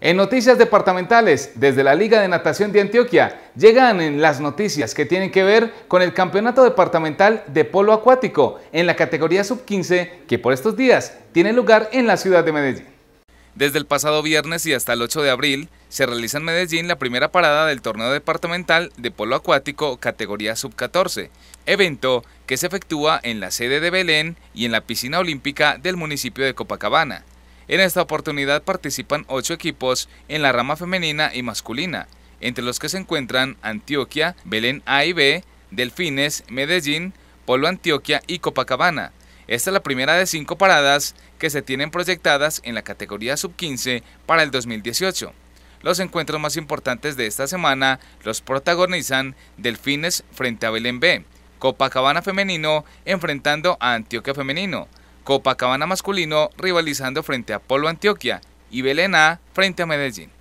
En noticias departamentales, desde la Liga de Natación de Antioquia, llegan las noticias que tienen que ver con el Campeonato Departamental de Polo Acuático en la categoría sub-15 que por estos días tiene lugar en la ciudad de Medellín. Desde el pasado viernes y hasta el 8 de abril se realiza en Medellín la primera parada del torneo departamental de polo acuático categoría sub-14, evento que se efectúa en la sede de Belén y en la piscina olímpica del municipio de Copacabana. En esta oportunidad participan ocho equipos en la rama femenina y masculina, entre los que se encuentran Antioquia, Belén A y B, Delfines, Medellín, Polo Antioquia y Copacabana. Esta es la primera de cinco paradas que se tienen proyectadas en la categoría sub-15 para el 2018. Los encuentros más importantes de esta semana los protagonizan Delfines frente a Belén B, Copacabana femenino enfrentando a Antioquia femenino, Copacabana masculino rivalizando frente a Polo Antioquia y Belena frente a Medellín.